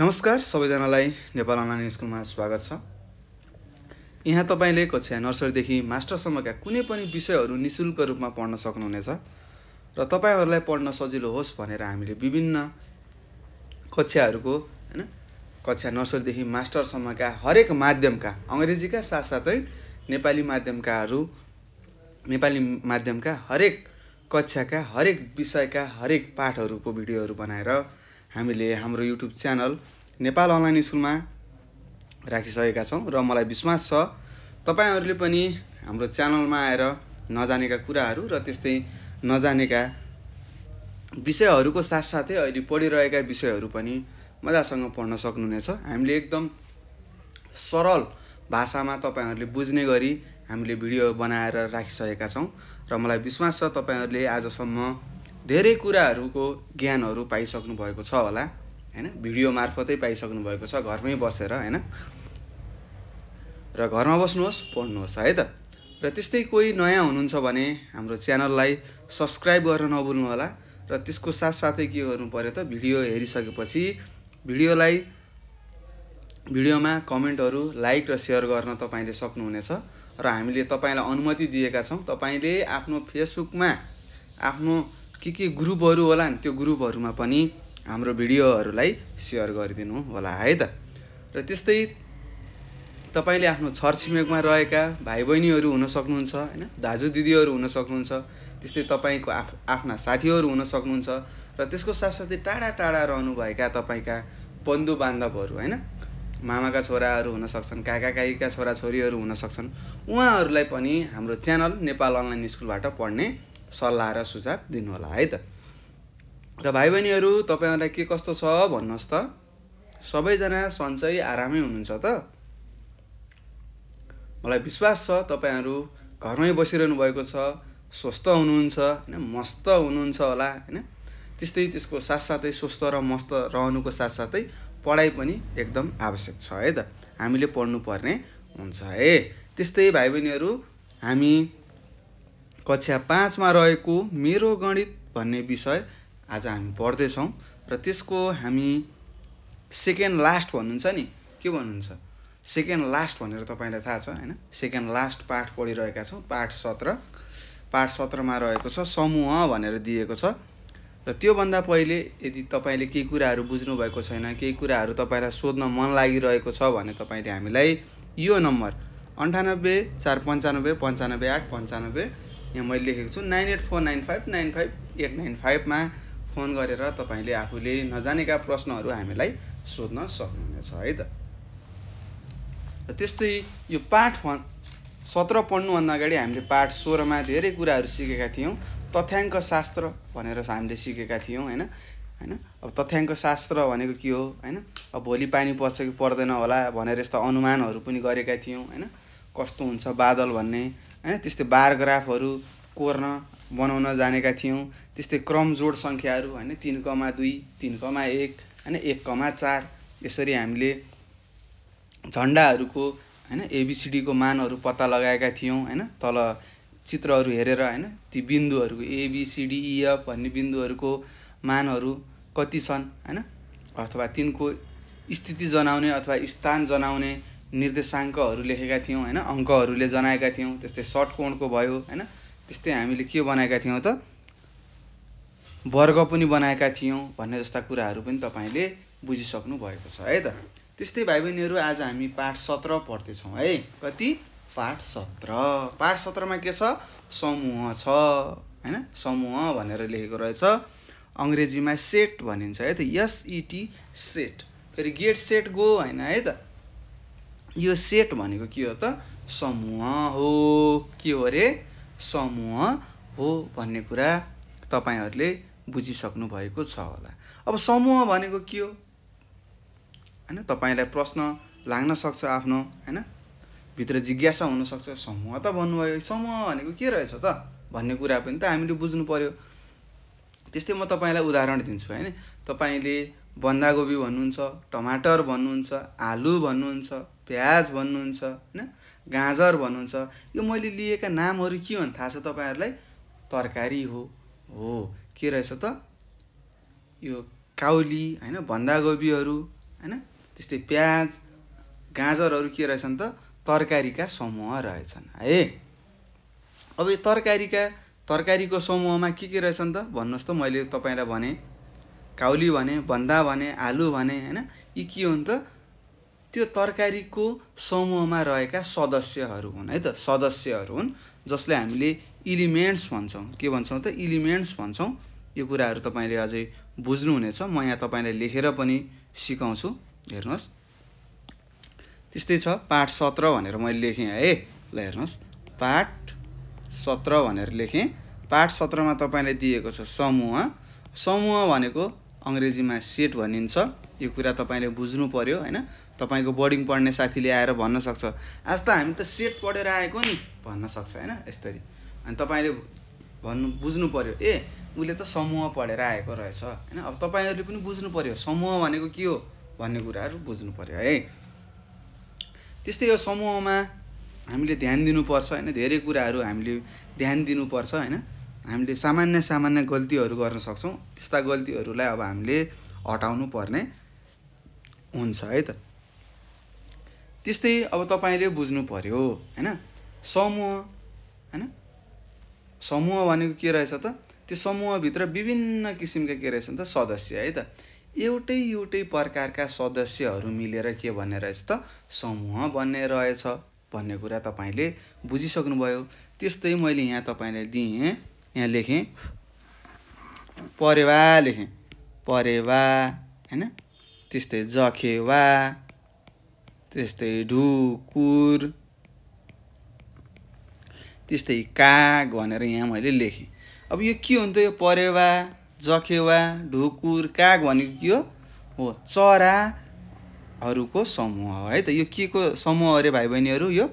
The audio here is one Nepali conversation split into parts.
नमस्कार सबैजनालाई नेपाल अनलाइन स्कुलमा स्वागत छ यहाँ तपाईँले कक्षा नर्सरीदेखि मास्टरसम्मका कुनै पनि विषयहरू नि शुल्क रूपमा पढ्न सक्नुहुनेछ र तपाईँहरूलाई पढ्न सजिलो होस् भनेर हामीले विभिन्न कक्षाहरूको होइन कक्षा नर्सरीदेखि मास्टरसम्मका हरेक माध्यमका अङ्ग्रेजीका साथसाथै नेपाली माध्यमकाहरू नेपाली माध्यमका हरेक कक्षाका हरेक विषयका हरेक पाठहरूको भिडियोहरू बनाएर हामीले हाम्रो युट्युब च्यानल नेपाल अनलाइन स्कुलमा राखिसकेका छौँ र मलाई विश्वास छ तपाईँहरूले पनि हाम्रो च्यानलमा आएर नजानेका कुराहरू र त्यस्तै नजानेका विषयहरूको साथसाथै अहिले पढिरहेका विषयहरू पनि मजासँग पढ्न सक्नुहुनेछ हामीले एकदम सरल भाषामा तपाईँहरूले बुझ्ने गरी हामीले भिडियो बनाएर राखिसकेका छौँ र मलाई विश्वास छ तपाईँहरूले आजसम्म धेरै कुराहरूको ज्ञानहरू पाइसक्नु भएको छ होला होइन भिडियो मार्फतै पाइसक्नु भएको छ घरमै बसेर होइन र घरमा बस्नुहोस् पढ्नुहोस् है त र त्यस्तै कोही नयाँ हुनुहुन्छ भने हाम्रो च्यानललाई सब्सक्राइब गरेर नभुल्नु होला र त्यसको साथसाथै के गर्नु पऱ्यो त भिडियो हेरिसकेपछि भिडियोलाई भिडियोमा कमेन्टहरू लाइक र सेयर गर्न तपाईँले सक्नुहुनेछ र हामीले तपाईँलाई अनुमति दिएका छौँ तपाईँले आफ्नो फेसबुकमा आफ्नो के के ग्रुपहरू होला नि त्यो ग्रुपहरूमा पनि हाम्रो भिडियोहरूलाई सेयर गरिदिनु होला है त र त्यस्तै तपाईँले आफ्नो छरछिमेकमा रहेका भाइ बहिनीहरू हुन सक्नुहुन्छ होइन दाजु दिदीहरू हुन सक्नुहुन्छ त्यस्तै तपाईँको आफ आफ्ना साथीहरू हुन सक्नुहुन्छ र त्यसको साथसाथै टाढा टाढा रहनुभएका तपाईँका बन्धु बान्धवहरू होइन मामाका छोराहरू हुनसक्छन् काका काहीका छोराछोरीहरू हुनसक्छन् उहाँहरूलाई पनि हाम्रो च्यानल नेपाल अनलाइन स्कुलबाट पढ्ने सल्लाह र सुझाव दिनुहोला है त र भाइ बहिनीहरू तपाईँहरूलाई के कस्तो छ भन्नुहोस् त सबैजना सन्चै आरामै हुनुहुन्छ त मलाई विश्वास छ तपाईँहरू घरमै बसिरहनु भएको छ स्वस्थ हुनुहुन्छ होइन मस्त हुनुहुन्छ होला होइन त्यस्तै त्यसको साथसाथै स्वस्थ र मस्त रहनुको साथसाथै पढाइ पनि एकदम आवश्यक छ है त हामीले पढ्नुपर्ने हुन्छ है त्यस्तै भाइ बहिनीहरू हामी कक्षा पाँचमा रहेको मेरो गणित भन्ने विषय आज हामी पढ्दैछौँ र त्यसको हामी सेकेन्ड लास्ट भन्नुहुन्छ नि के भन्नुहुन्छ सेकेन्ड लास्ट भनेर तपाईँलाई थाहा छ होइन सेकेन्ड लास्ट पाठ पढिरहेका छौँ पाठ सत्र पाठ सत्रमा रहेको छ समूह भनेर दिएको छ र त्योभन्दा पहिले यदि तपाईँले केही कुराहरू बुझ्नुभएको छैन केही कुराहरू तपाईँलाई सोध्न मन लागिरहेको छ भने तपाईँले हामीलाई यो नम्बर अन्ठानब्बे चार पन्चानब्बे पन्चानब्बे आठ पन्चानब्बे यहाँ मैले लेखेको छु nine eight four nine five nine five eight nine फाइभमा फोन गरेर तपाईँले आफूले नजानेका प्रश्नहरू हामीलाई सोध्न सक्नुहुनेछ है त त्यस्तै यो पाठ वान सत्र पढ्नुभन्दा अगाडि हामीले पाठ सोह्रमा धेरै कुराहरू सिकेका थियौँ तथ्याङ्क शास्त्र भनेर हामीले सिकेका थियौँ होइन होइन अब तथ्याङ्क शास्त्र भनेको के हो होइन अब भोलि पानी पर्छ कि पर्दैन होला भनेर यस्ता अनुमानहरू पनि गरेका थियौँ होइन कस्तो हुन्छ बादल भन्ने होइन त्यस्तै बारग्राफहरू कोर्न बनाउन जानेका थियौँ त्यस्तै क्रमजोड सङ्ख्याहरू होइन तिन कमा दुई तिन कमा एक होइन एक कमा चार यसरी हामीले झन्डाहरूको होइन एबिसिडीको मानहरू पत्ता लगाएका थियौँ होइन तल चित्रहरू हेरेर होइन ती बिन्दुहरूको एबिसिडिइएफ e, भन्ने बिन्दुहरूको मानहरू कति छन् होइन अथवा तिनको स्थिति जनाउने अथवा स्थान जनाउने निर्देशाङ्कहरू लेखेका थियौँ होइन अङ्कहरूले जनाएका थियौँ त्यस्तै सर्ट कोणको भयो होइन त्यस्तै हामीले के बनाएका थियौँ त वर्ग पनि बनाएका थियौँ भन्ने जस्ता कुराहरू पनि तपाईँले बुझिसक्नु भएको छ है त त्यस्तै भाइ बहिनीहरू आज हामी पाठ सत्र पढ्दैछौँ है कति पाठ सत्र पाठ सत्रमा के छ समूह छ होइन समूह भनेर लेखेको रहेछ अङ्ग्रेजीमा सेट भनिन्छ है त एसइटी सेट फेरि गेट सेट गो होइन है त यो सेट भनेको के हो त समूह हो के हो अरे समूह हो भन्ने कुरा तपाईँहरूले बुझिसक्नु भएको छ होला अब समूह भनेको के हो होइन तपाईँलाई प्रश्न लाग्न सक्छ आफ्नो होइन भित्र जिज्ञासा हुनसक्छ समूह त भन्नुभयो समूह भनेको के रहेछ त भन्ने कुरा पनि त हामीले बुझ्नु पऱ्यो त्यस्तै म तपाईँलाई उदाहरण दिन्छु होइन तपाईँले बन्दाकोपी भन्नुहुन्छ टमाटर भन्नुहुन्छ आलु भन्नुहुन्छ प्याज भन्नुहुन्छ होइन गाजर भन्नुहुन्छ यो मैले लिएका नामहरू के हुन् थाहा छ तपाईँहरूलाई तरकारी हो हो के रहेछ त यो काउली होइन भन्दागोबीहरू होइन त्यस्तै प्याज गाजरहरू के रहेछन् त तरकारीका समूह रहेछन् है अब यो तरकारीका तरकारीको समूहमा के के रहेछन् त भन्नुहोस् त मैले तपाईँलाई भने काउली भने भन्दा भने आलु भने होइन यी के हुन् त त्यो तरकारीको समूहमा रहेका सदस्यहरू हुन् है त सदस्यहरू हुन् जसले हामीले इलिमेन्ट्स भन्छौँ के भन्छौँ त इलिमेन्ट्स भन्छौँ यो कुराहरू तपाईँले अझै बुझ्नुहुनेछ म यहाँ तपाईँलाई लेखेर पनि सिकाउँछु हेर्नुहोस् त्यस्तै छ पाठ सत्र भनेर मैले लेखेँ है ल हेर्नुहोस् पाठ सत्र भनेर लेखेँ पाठ सत्रमा तपाईँले दिएको छ समूह समूह भनेको अङ्ग्रेजीमा सेट भनिन्छ यो कुरा तपाईँले बुझ्नु पऱ्यो होइन तपाईँको बोर्डिङ पढ्ने साथीले आएर भन्न सक्छ आज त हामी त सेट पढेर आएको नि भन्न सक्छ होइन यसरी अनि तपाईँले भन्नु बुझ्नु पऱ्यो ए उसले त समूह पढेर आएको रहेछ होइन अब तपाईँहरूले पनि बुझ्नु पऱ्यो समूह भनेको के हो भन्ने कुराहरू बुझ्नु पऱ्यो है त्यस्तै यो समूहमा हामीले ध्यान दिनुपर्छ होइन धेरै कुराहरू हामीले ध्यान दिनुपर्छ होइन हामीले सामान्य सामान्य गल्तीहरू गर्न सक्छौँ त्यस्ता गल्तीहरूलाई अब हामीले हटाउनु पर्ने हुन्छ है त त्यस्तै अब तपाईँले बुझ्नु पऱ्यो होइन समूह होइन समूह भनेको के रहेछ त त्यो समूहभित्र विभिन्न किसिमका के रहेछन् त सदस्य है त एउटै एउटै प्रकारका सदस्यहरू मिलेर के भन्ने रहेछ त समूह भन्ने रहेछ भन्ने कुरा तपाईँले बुझिसक्नुभयो त्यस्तै मैले यहाँ तपाईँले दिएँ यहाँ लेखेँ परेवा लेखेँ परेवा होइन त्यस्तै जखेवा त्यस्तै ढुकुर त्यस्तै काग भनेर यहाँ मैले लेखेँ अब यो के हुन्थ्यो यो परेवा जखेवा ढुकुर काग भनेको के हो हो चराहरूको समूह है त यो के को समूह अरे भाइ बहिनीहरू यो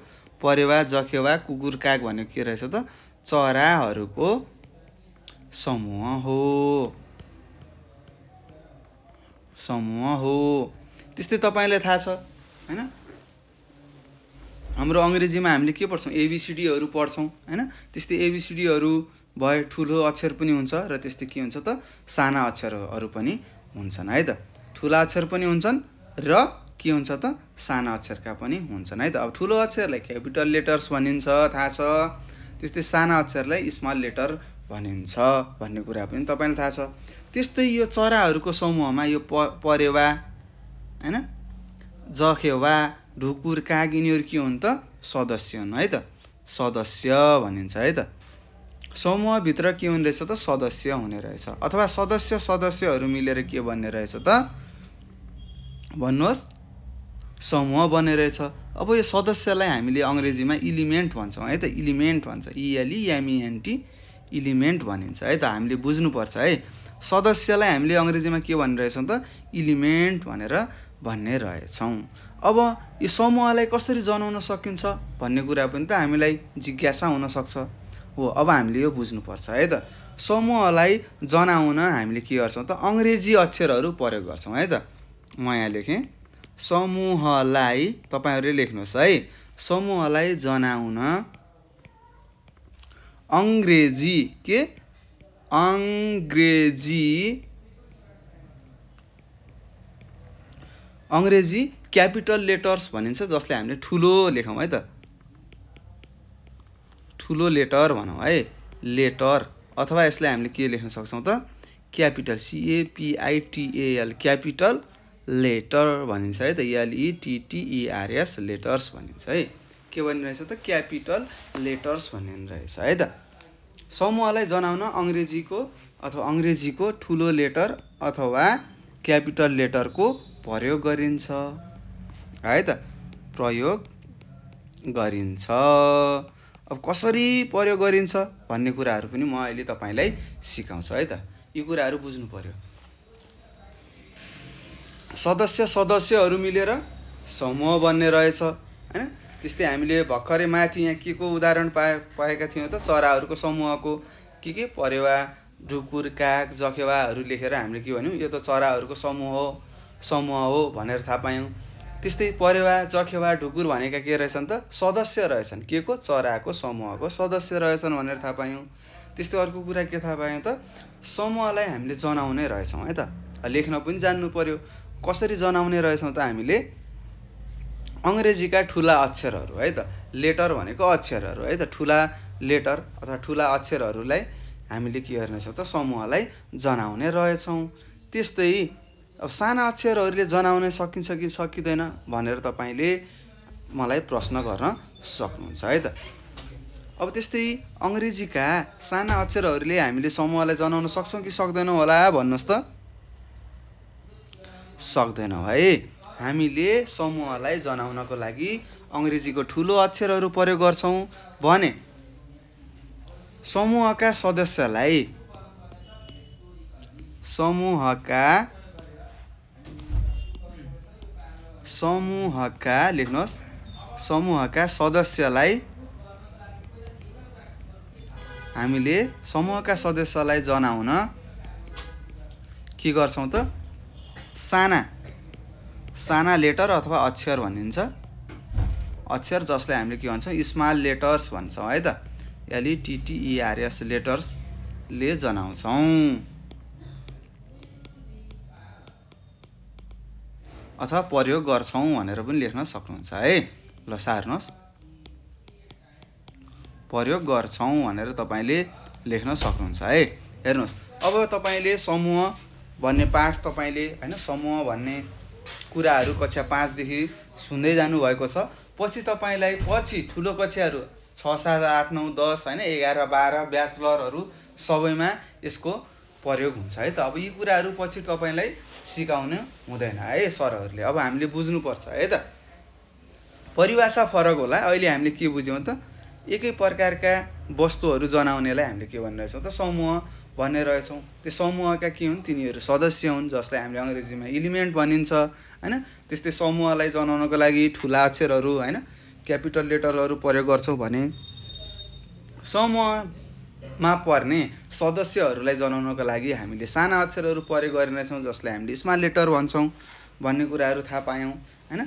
परेवा जखेवा कुकुर काग भनेको के रहेछ त चराहरूको समूह हो समूह हो त्यस्तै तपाईँलाई थाहा छ होइन हाम्रो अङ्ग्रेजीमा हामीले के पढ्छौँ एबिसिडीहरू पढ्छौँ होइन त्यस्तै एबिसिडीहरू भए ठुलो अक्षर पनि हुन्छ र त्यस्तै के हुन्छ त साना अक्षरहरू पनि हुन्छन् है त ठुला अक्षर पनि हुन्छन् र के हुन्छ त साना अक्षरका पनि हुन्छन् है त अब ठुलो अक्षरलाई क्यापिटल लेटर्स भनिन्छ थाहा छ त्यस्तै साना अक्षरलाई स्मल लेटर भनिन्छ भन्ने कुरा पनि तपाईँलाई थाहा छ त्यस्तै यो चराहरूको समूहमा यो प परेवा होइन जखेवा ढुकुर काग के हुन् त सदस्य हुन् है त सदस्य भनिन्छ है त समूहभित्र के हुने रहेछ त सदस्य हुने रहेछ अथवा सदस्य सदस्यहरू मिलेर के भन्ने रहेछ त भन्नुहोस् समूह बने रहेछ अब यो सदस्यलाई हामीले अङ्ग्रेजीमा इलिमेन्ट भन्छौँ है त इलिमेन्ट भन्छ इएलइएमइएनटी इलिमेन्ट भनिन्छ है त हामीले बुझ्नुपर्छ है सदस्यलाई हामीले अङ्ग्रेजीमा के भनिरहेछौँ त इलिमेन्ट भनेर भन्ने रहेछौँ अब यो समूहलाई कसरी जनाउन सकिन्छ भन्ने कुरा पनि त हामीलाई जिज्ञासा हुनसक्छ हो अब हामीले यो बुझ्नुपर्छ है त समूहलाई जनाउन हामीले के गर्छौँ त अङ्ग्रेजी अक्षरहरू प्रयोग गर्छौँ है त म यहाँ लेखेँ समूहलाई तपाईँहरूले लेख्नुहोस् है समूहलाई जनाउन अङ्ग्रेजी के अङ्ग्रेजी अङ्ग्रेजी क्यापिटल लेटर्स भनिन्छ जसले हामीले ठुलो लेखौँ है त ठुलो लेटर भनौँ है लेटर अथवा यसलाई हामीले के लेख्न सक्छौँ त क्यापिटल सिएपिआइटिएल क्यापिटल लेटर भनिन्छ है त एलइटिटिइआरएस लेटर्स भनिन्छ है के भन्ने रहेछ त क्यापिटल लेटर्स भन्ने रहेछ है त समूहलाई जनाउन अङ्ग्रेजीको अथवा अङ्ग्रेजीको ठुलो लेटर अथवा क्यापिटल लेटरको प्रयोग गरिन्छ है त प्रयोग गरिन्छ अब कसरी प्रयोग गरिन्छ भन्ने कुराहरू पनि म अहिले तपाईँलाई सिकाउँछु है त यी कुराहरू बुझ्नु पऱ्यो सदस्य सदस्यहरू मिलेर समूह बन्ने रहेछ होइन त्यस्तै हामीले भर्खरै माथि यहाँ के को उदाहरण पाए पाएका थियौँ त चराहरूको समूहको के के परेवा ढुकुर काग जखेवाहरू लेखेर हामीले के भन्यौँ यो त चराहरूको समूह हो समूह हो भनेर थाहा पायौँ त्यस्तै परेवा जखेवा ढुकुर भनेका के रहेछन् त सदस्य रहेछन् के को चराको समूहको सदस्य रहेछन् भनेर थाहा पायौँ त्यस्तै अर्को कुरा के थाहा पायौँ त समूहलाई हामीले जनाउने रहेछौँ है त लेख्न पनि जान्नु पऱ्यो कसरी जनाउने रहेछौँ त हामीले अङ्ग्रेजीका ठुला अक्षरहरू है त लेटर भनेको अक्षरहरू है त ठुला लेटर अथवा ठुला अक्षरहरूलाई हामीले के गर्नेछौँ त समूहलाई जनाउने रहेछौँ त्यस्तै अब साना अक्षरहरूले जनाउने सकिन्छ कि सकिँदैन भनेर तपाईँले मलाई प्रश्न गर्न सक्नुहुन्छ है त अब त्यस्तै अङ्ग्रेजीका साना अक्षरहरूले हामीले समूहलाई जनाउन सक्छौँ कि सक्दैनौँ होला भन्नुहोस् त सक्दैनौँ है हामीले समूहलाई जनाउनको लागि अङ्ग्रेजीको ठुलो अक्षरहरू प्रयोग गर्छौँ भने समूहका सदस्यलाई समूहका समूहका लेख्नुहोस् समूहका सदस्यलाई हामीले समूहका सदस्यलाई जनाउन के गर्छौँ त साना साना लेटर अथवा अक्षर भनिन्छ अक्षर जसलाई हामीले के भन्छौँ स्मल लेटर्स भन्छौँ है त एलइटिटिइआरएस e e लेटर्सले जनाउँछौँ अथवा प्रयोग गर्छौँ भनेर पनि लेख्न सक्नुहुन्छ है ल सार्नुहोस् प्रयोग गर्छौँ भनेर तपाईँले लेख्न सक्नुहुन्छ है हेर्नुहोस् अब तपाईँले समूह भन्ने पाठ तपाईँले होइन समूह भन्ने कुराहरू कक्षा पाँचदेखि सुन्दै जानुभएको छ पछि तपाईँलाई पछि ठुलो कक्षाहरू छ सात आठ नौ दस होइन एघार बाह्र ब्याचलरहरू सबैमा यसको प्रयोग हुन्छ है त अब यी कुराहरू पछि तपाईँलाई सिकाउनु हुँदैन है सरहरूले अब हामीले बुझ्नुपर्छ है त परिभाषा फरक होला अहिले हामीले के बुझ्यौँ त एकै प्रकारका वस्तुहरू जनाउनेलाई हामीले के भनिरहेछौँ त समूह भन्ने रहेछौँ त्यो समूहका के हुन् तिनीहरू सदस्य हुन् जसलाई हामीले अङ्ग्रेजीमा इलिमेन्ट भनिन्छ होइन त्यस्तै समूहलाई जनाउनको लागि ठुला अक्षरहरू होइन क्यापिटल लेटरहरू प्रयोग गर्छौँ भने समूहमा पर्ने सदस्यहरूलाई जनाउनको लागि हामीले साना अक्षरहरू प्रयोग गरिरहेछौँ जसलाई हामीले स्मार्ट लेटर भन्छौँ भन्ने कुराहरू थाहा पायौँ होइन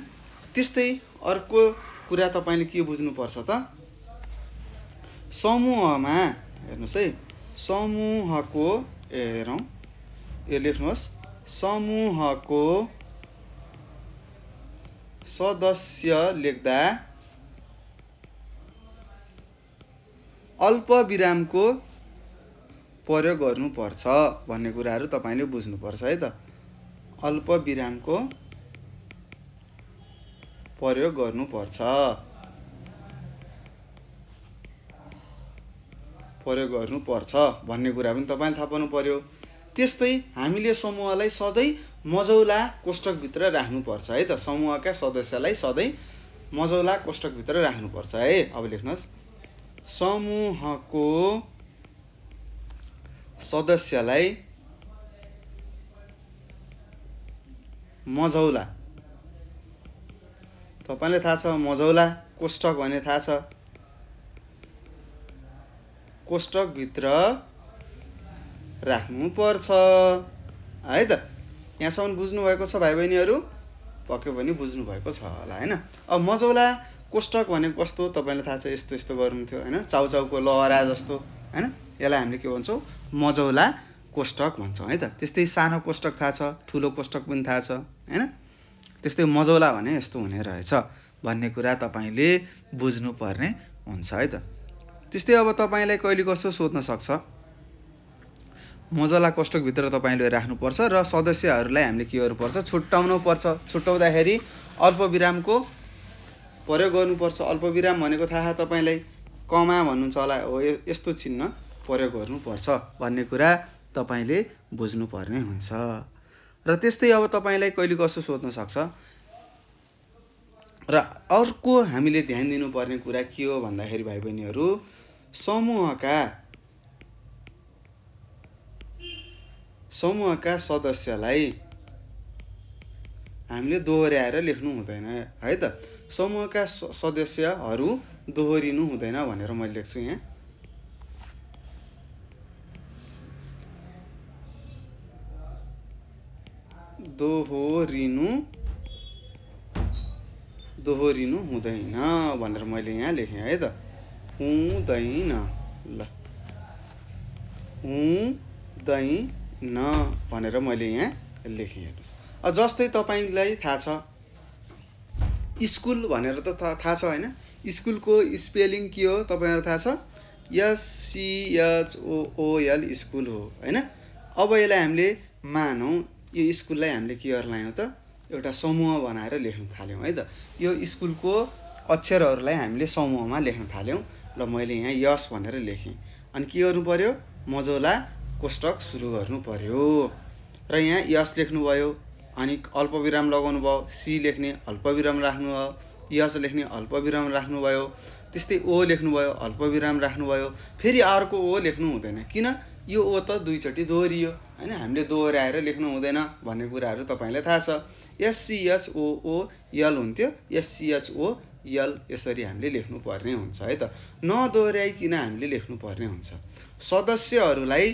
त्यस्तै अर्को कुरा तपाईँले के बुझ्नुपर्छ त समूहमा हेर्नुहोस् है समूहको ए हेरौँ यो लेख्नुहोस् समूहको सदस्य लेख्दा अल्पविरामको प्रयोग गर्नुपर्छ भन्ने कुराहरू तपाईँले बुझ्नुपर्छ है त अल्पविरामको प्रयोग गर्नुपर्छ प्रयोग गर्नुपर्छ भन्ने कुरा पनि तपाईँले थाहा पाउनु पर्यो त्यस्तै हामीले समूहलाई सधैँ मजौला कोष्टकभित्र राख्नुपर्छ है त समूहका सदस्यलाई सधैँ मजौला कोष्टकभित्र राख्नुपर्छ है अब लेख्नुहोस् समूहको सदस्यलाई मजौला तपाईँलाई थाहा छ मजौला कोष्टक भन्ने थाहा छ कोष्टकभित्र राख्नुपर्छ है त यहाँसम्म बुझ्नुभएको छ भाइ बहिनीहरू पक्यो भने बुझ्नुभएको छ होला होइन अब मजौला कोष्टक भनेको कस्तो तपाईँलाई थाहा छ यस्तो यस्तो गर्नु थियो होइन चाउचाउको लहरा जस्तो होइन यसलाई हामीले के भन्छौँ मजौला कोष्टक भन्छौँ है त त्यस्तै सानो कोष्टक थाहा छ ठुलो कोष्टक पनि थाहा छ होइन त्यस्तै मजौला भने यस्तो हुने रहेछ भन्ने कुरा तपाईँले बुझ्नुपर्ने हुन्छ है त त्यस्तै अब तपाईँलाई कहिले कसो सोध्न सक्छ मजला कोष्टकभित्र तपाईँले राख्नुपर्छ र सदस्यहरूलाई हामीले के गर्नुपर्छ छुट्याउनु पर्छ छुट्याउँदाखेरि अल्पविरामको प्रयोग गर्नुपर्छ अल्पविराम भनेको थाहा तपाईँलाई कमा भन्नुहुन्छ होला हो यस्तो चिन्ह प्रयोग गर्नुपर्छ भन्ने कुरा तपाईँले बुझ्नुपर्ने हुन्छ र त्यस्तै अब तपाईँलाई कहिले कसो सोध्न सक्छ र अर्को हामीले ध्यान दिनुपर्ने कुरा के हो भन्दाखेरि भाइ बहिनीहरू समूहका समूहका सदस्यलाई हामीले दोहोऱ्याएर लेख्नु हुँदैन है त समूहका सदस्यहरू दोहोरिनु हुँदैन भनेर मैले लेख्छु यहाँ दोहोरिनु दोहोरिनु हुँदैन भनेर मैले यहाँ लेखेँ है त हुँदैन ल हुँदैन भनेर मैले यहाँ लेखेँ हेर्नुहोस् जस्तै तपाईँलाई थाहा छ स्कुल भनेर त थाहा छ होइन स्कुलको स्पेलिङ के हो तपाईँहरू थाहा छ एसिएचओओएल स्कुल हो होइन अब यसलाई हामीले मानौँ यो स्कुललाई हामीले के लायौँ त एउटा समूह बनाएर लेख्न थाल्यौँ है त यो स्कुलको अक्षरहरूलाई हामीले समूहमा लेख्न थाल्यौँ र मैले यहाँ यस भनेर लेखेँ अनि के गर्नु पऱ्यो मजोला कोष्टक सुरु गर्नु पऱ्यो र यहाँ यस लेख्नुभयो अनि अल्पविराम लगाउनु भयो सी लेख्ने अल्पविराम राख्नुभयो यस लेख्ने अल्पविराम राख्नुभयो त्यस्तै ओ लेख्नुभयो अल्पविराम राख्नुभयो फेरि अर्को ओ लेख्नु हुँदैन किन यो ओ त दुईचोटि दोहोरियो होइन हामीले दोहोऱ्याएर लेख्नु हुँदैन भन्ने कुराहरू तपाईँलाई थाहा छ एससिएचओओएल हुन्थ्यो एससिएचओ यल यसरी हामीले लेख्नुपर्ने हुन्छ है त नदोहोऱ्याइकन हामीले लेख्नुपर्ने हुन्छ सदस्यहरूलाई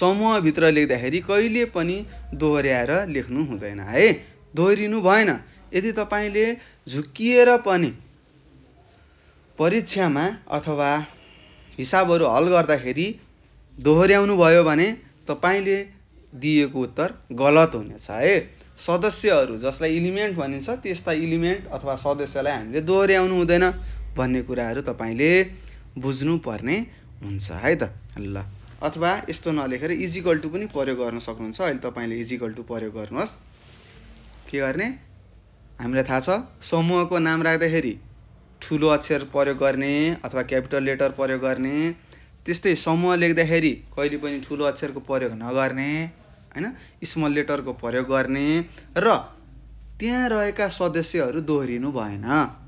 समूहभित्र लेख्दाखेरि कहिले पनि दोहोऱ्याएर लेख्नु हुँदैन है दोहोरिनु भएन यदि तपाईँले झुक्किएर पनि परीक्षामा अथवा हिसाबहरू हल गर्दाखेरि दोहोऱ्याउनु भयो भने तपाईँले दिएको उत्तर गलत हुनेछ है सदस्यहरू जसलाई इलिमेन्ट भनिन्छ त्यस्ता इलिमेन्ट अथवा सदस्यलाई हामीले दोहोऱ्याउनु हुँदैन भन्ने कुराहरू तपाईँले बुझ्नुपर्ने हुन्छ है त ल अथवा यस्तो नलेखेर इजिकल टु पनि प्रयोग गर्न सक्नुहुन्छ अहिले तपाईँले इजिकल टु प्रयोग गर्नुहोस् के गर्ने हामीलाई थाहा छ समूहको नाम राख्दाखेरि ठुलो अक्षर प्रयोग गर्ने अथवा क्यापिटल लेटर प्रयोग गर्ने त्यस्तै समूह लेख्दाखेरि कहिले पनि ठुलो अक्षरको प्रयोग नगर्ने होइन स्मल लेटरको प्रयोग गर्ने र त्यहाँ रहेका सदस्यहरू दोहोरिनु भएन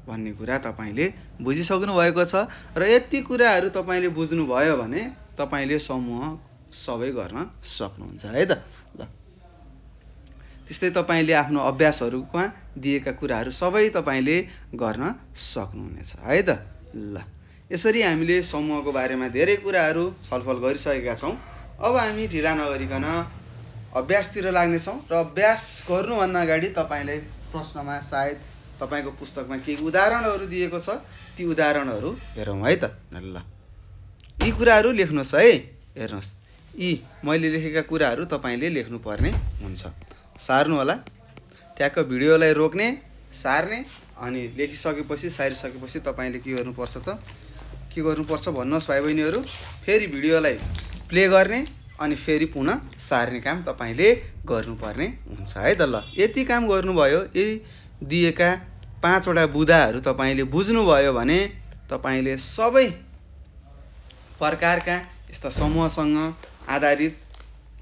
भन्ने कुरा तपाईँले बुझिसक्नु भएको छ र यति कुराहरू तपाईँले बुझ्नुभयो भने तपाईँले समूह सबै गर्न सक्नुहुन्छ है त ल त्यस्तै तपाईँले आफ्नो अभ्यासहरूमा दिएका कुराहरू सबै तपाईँले गर्न सक्नुहुनेछ है त ल यसरी हामीले समूहको बारेमा धेरै कुराहरू छलफल गरिसकेका छौँ अब हामी ढिला नगरिकन अभ्यासतिर लाग्नेछौँ र अभ्यास गर्नुभन्दा अगाडि तपाईँले प्रश्नमा सायद तपाईँको पुस्तकमा केही उदाहरणहरू दिएको छ ती उदाहरणहरू हेरौँ है त ल यी कुराहरू लेख्नुहोस् है हेर्नुहोस् यी मैले लेखेका कुराहरू तपाईँले लेख्नुपर्ने हुन्छ सार्नु होला ट्याक्क भिडियोलाई रोक्ने सार्ने अनि लेखिसकेपछि सारिसकेपछि तपाईँले के गर्नुपर्छ त के गर्नुपर्छ भन्नुहोस् भाइ बहिनीहरू फेरि भिडियोलाई प्ले गर्ने अनि फेरि पुनः सार्ने काम तपाईँले गर्नुपर्ने हुन्छ है त ल यति काम गर्नुभयो यदि दिएका पाँचवटा बुदाहरू तपाईँले बुझ्नुभयो भने तपाईँले सबै प्रकारका यस्ता समूहसँग आधारित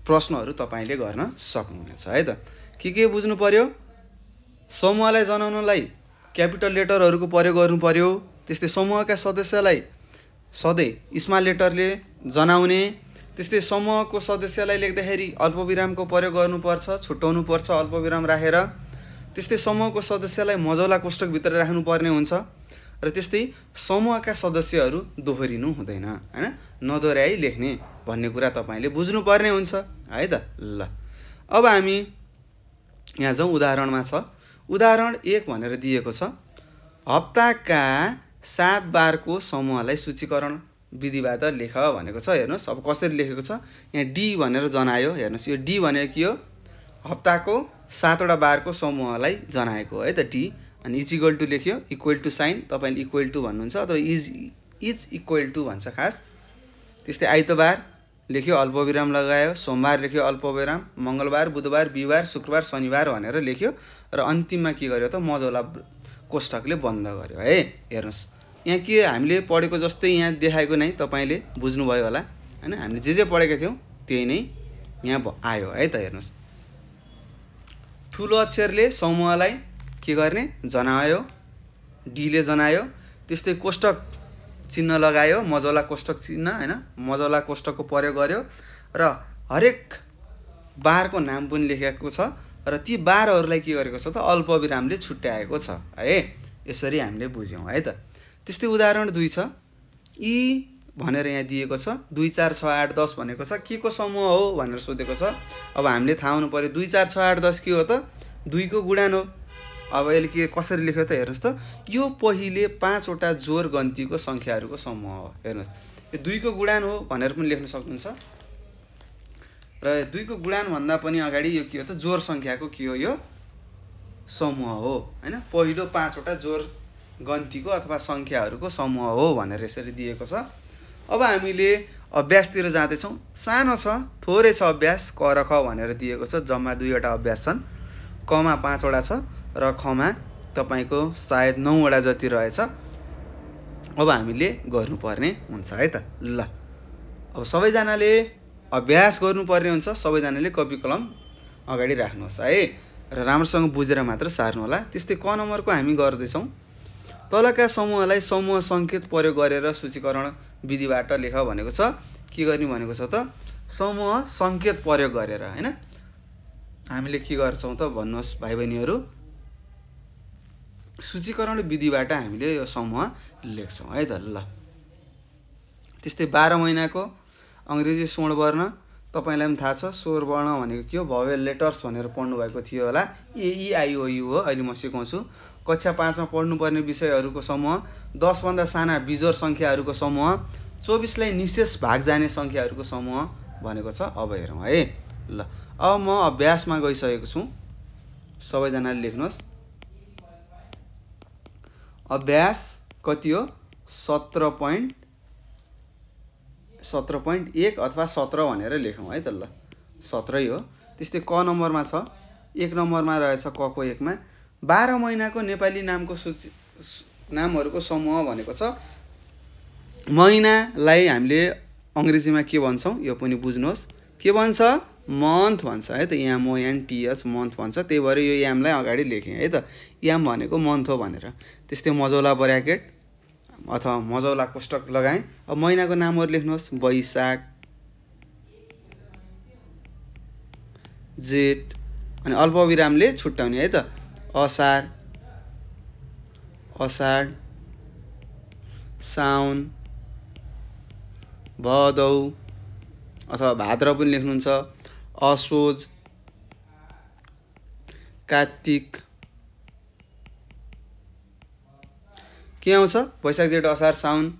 प्रश्नहरू तपाईँले गर्न सक्नुहुनेछ है त के के बुझ्नु पऱ्यो समूहलाई जनाउनलाई क्यापिटल लेटरहरूको प्रयोग गर्नु पऱ्यो त्यस्तै समूहका सदस्यलाई सधैँ स्मल लेटरले जनाउने त्यस्तै समूहको सदस्यलाई लेख्दाखेरि अल्पविरामको प्रयोग गर्नुपर्छ छुट्याउनुपर्छ अल्पविराम राखेर त्यस्तै समूहको सदस्यलाई मजौला कोष्टकभित्र राख्नुपर्ने हुन्छ र त्यस्तै समूहका सदस्यहरू दोहोरिनु हुँदैन होइन नदोहोऱ्याई लेख्ने भन्ने कुरा तपाईँले बुझ्नुपर्ने हुन्छ है त ल अब हामी यहाँ जाउँ उदाहरणमा छ उदाहरण एक भनेर दिएको छ हप्ताका सात बारको समूहलाई सूचीकरण विधिबाट लेख भनेको छ हेर्नुहोस् अब कसरी लेखेको छ यहाँ डी भनेर जनायो हेर्नुहोस् यो डी भनेको के हो हप्ताको सातवटा बारको समूहलाई जनाएको है त डी अनि इज इक्वल टु लेख्यो इक्वल टु साइन तपाईँले इक्वल टु भन्नुहुन्छ अथवा इज इज इक्वल टु भन्छ खास त्यस्तै आइतबार लेख्यो अल्पविराम लगायो सोमबार लेख्यो अल्पविराम मङ्गलबार बुधबार बिहिबार शुक्रबार शनिबार भनेर लेख्यो र अन्तिममा के गर्यो त मजौला कोष्ठकले बन्द गर्यो है हेर्नुहोस् यहाँ के हामीले पढेको जस्तै यहाँ देखाएको नै तपाईँले बुझ्नुभयो होला होइन हामीले जे जे पढेका थियौँ त्यही नै यहाँ आयो है त हेर्नुहोस् ठुलो अक्षरले समूहलाई के गर्ने जनायो डीले जनायो त्यस्तै कोष्टक चिन्ह लगायो मजौला कोष्टक चिन्ह होइन मजौला कोष्टकको प्रयोग गर्यो र हरेक बारको नाम पनि लेखेको छ र ती बारहरूलाई के गरेको छ त अल्पविरामले छुट्याएको छ है यसरी हामीले बुझ्यौँ है त त्यस्तै उदाहरण दुई छ यी भनेर यहाँ दिएको छ दुई चार छ आठ दस भनेको छ के को समूह हो भनेर सोधेको छ अब हामीले थाहा हुनु पऱ्यो दुई चार छ आठ दस के हो त दुईको गुडान हो अब यसले के कसरी लेख्यो त हेर्नुहोस् त यो पहिले पाँचवटा जोर गन्तीको सङ्ख्याहरूको समूह हो हेर्नुहोस् यो दुईको गुडान हो भनेर पनि लेख्न सक्नुहुन्छ र दुईको गुडानभन्दा पनि अगाडि यो के हो त जोर सङ्ख्याको के हो यो समूह हो होइन पहिलो पाँचवटा जोर गन्तीको अथवा सङ्ख्याहरूको समूह हो भनेर यसरी दिएको छ अब हामीले अभ्यासतिर जाँदैछौँ सानो छ थोरै छ अभ्यास क र ख भनेर दिएको छ जम्मा दुईवटा अभ्यास छन् कमा पाँचवटा छ र खमा तपाईँको सायद नौवटा जति रहेछ अब हामीले गर्नुपर्ने हुन्छ है त ल अब सबैजनाले अभ्यास गर्नुपर्ने हुन्छ सबैजनाले कपी कलम अगाडि राख्नुहोस् है र राम्रोसँग बुझेर मात्र होला त्यस्तै क नम्बरको हामी गर्दैछौँ तलका समूहलाई समूह सङ्केत प्रयोग गरेर सूचीकरण विधिबाट लेख भनेको छ के गर्ने भनेको छ त समूह सङ्केत प्रयोग गरेर होइन हामीले के गर्छौँ त भन्नुहोस् भाइ बहिनीहरू सूचीकरण विधिबाट हामीले यो समूह लेख्छौँ है त ल त्यस्तै बाह्र महिनाको अङ्ग्रेजी स्वर्णवर्ण तपाईँलाई पनि थाहा छ स्वर वर्ण भनेको के हो भवेल लेटर्स भनेर पढ्नुभएको थियो होला एइआइओयु e हो अहिले म सिकाउँछु कक्षा पाँचमा पढ्नुपर्ने विषयहरूको समूह दसभन्दा साना बिजोर सङ्ख्याहरूको समूह चौबिसलाई निशेष भाग जाने सङ्ख्याहरूको समूह भनेको छ अब हेरौँ है ल अब म अभ्यासमा गइसकेको छु सबैजनाले लेख्नुहोस् अभ्यास कति हो सत्र पोइन्ट सत्र पोइन्ट एक अथवा सत्र भनेर लेखौँ है त ल सत्रै हो त्यस्तै क नम्बरमा छ एक नम्बरमा रहेछ कको एकमा बाह्र महिनाको नेपाली नामको सूची नामहरूको समूह भनेको छ महिनालाई हामीले अङ्ग्रेजीमा के भन्छौँ यो पनि बुझ्नुहोस् के भन्छ मन्थ भन्छ है त याम ओ एन टिएच मन्थ भन्छ त्यही भएर यो यामलाई अगाडि लेखेँ है त याम भनेको मन्थ हो भनेर त्यस्तै मजौला ब्राकेट अथवा मजौला कोष्टक लगाएँ अब महिनाको नामहरू लेख्नुहोस् वैशाख जेठ अनि अल्पविरामले छुट्याउने है त असार असार साउन भदौ अथवा भाद्र पनि लेख्नुहुन्छ असोज कात्तिक के आउँछ वैशाख जेठ असार साउन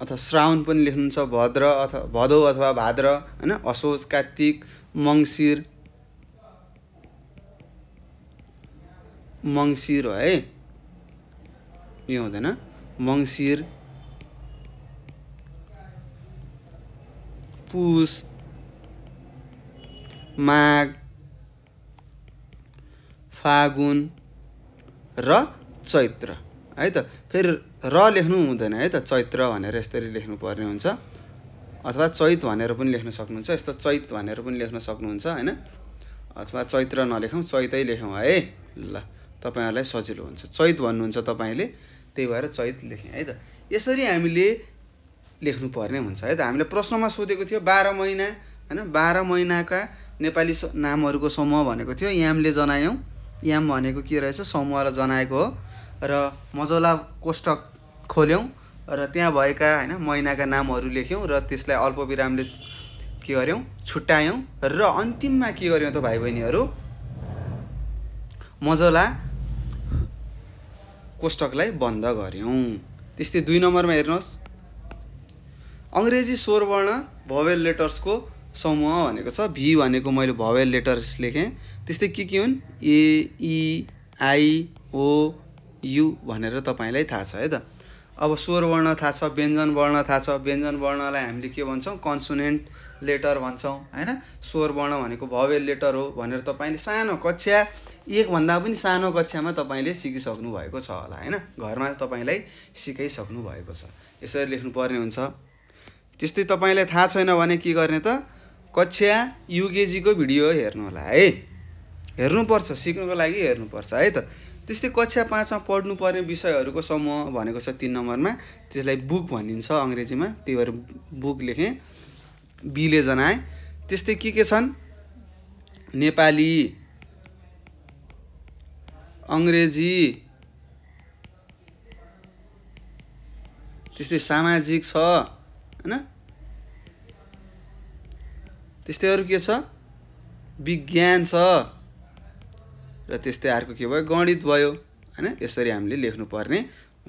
अथवा श्रावण पनि लेख्नुहुन्छ भद्र अथवा भदौ अथवा भाद्र होइन असोज कात्तिक मङ्सिर मङ्सिर हो है यो हुँदैन मङ्सिर पुस माघ फागुन र चैत्र है त फेरि र लेख्नु हुँदैन है त चैत्र भनेर यसरी लेख्नु पर्ने हुन्छ अथवा चैत भनेर पनि लेख्न सक्नुहुन्छ यस्तो चैत भनेर पनि लेख्न सक्नुहुन्छ होइन अथवा चैत्र नलेखौँ चैतै लेखौँ है ल तपाईँहरूलाई सजिलो हुन्छ चैत भन्नुहुन्छ तपाईँले त्यही भएर चैत लेखेँ है त यसरी हामीले लेख्नु पर्ने हुन्छ है त हामीले प्रश्नमा सोधेको थियो बाह्र महिना होइन बाह्र महिनाका नेपाली नामहरूको समूह भनेको थियो यामले जनायौँ याम भनेको के रहेछ समूह जनाएको हो र मजौला कोष्टक खोल्यौँ र त्यहाँ भएका होइन महिनाका नामहरू लेख्यौँ र त्यसलाई अल्पविरामले के गऱ्यौँ छुट्यायौँ र अन्तिममा के गऱ्यौँ त भाइ बहिनीहरू मजौला कोष्टकलाई बन्द गऱ्यौँ त्यस्तै दुई नम्बरमा हेर्नुहोस् अङ्ग्रेजी स्वरवर्ण भवेल लेटर्सको समूह भनेको छ भी भनेको मैले भवेल लेटर्स लेखेँ त्यस्तै के के हुन् ओ यु भनेर तपाईँलाई थाहा छ है त अब स्वरवर्ण थाहा छ व्यञ्जन वर्ण थाहा छ व्यञ्जन वर्णलाई हामीले के भन्छौँ कन्सोनेन्ट लेटर भन्छौँ होइन स्वरवर्ण भनेको भवेल लेटर हो भनेर तपाईँले सानो कक्षा एकभन्दा पनि सानो कक्षामा तपाईँले सिकिसक्नु भएको छ होला होइन घरमा तपाईँलाई सिकाइसक्नु भएको छ यसरी लेख्नु पर्ने हुन्छ त्यस्तै तपाईँलाई थाहा छैन भने के गर्ने त कक्षा युकेजीको भिडियो हेर्नु होला है हेर्नुपर्छ सिक्नुको लागि हेर्नुपर्छ है त त्यस्तै कक्षा पाँचमा पढ्नुपर्ने विषयहरूको समूह भनेको छ तिन नम्बरमा त्यसलाई बुक भनिन्छ अङ्ग्रेजीमा त्यही भएर बुक लेखेँ बिले जनाएँ त्यस्तै के के छन् नेपाली अङ्ग्रेजी त्यस्तै सामाजिक छ होइन त्यस्तै अरू के छ विज्ञान छ र त्यस्तै अर्को के भयो गणित भयो होइन यसरी हामीले लेख्नुपर्ने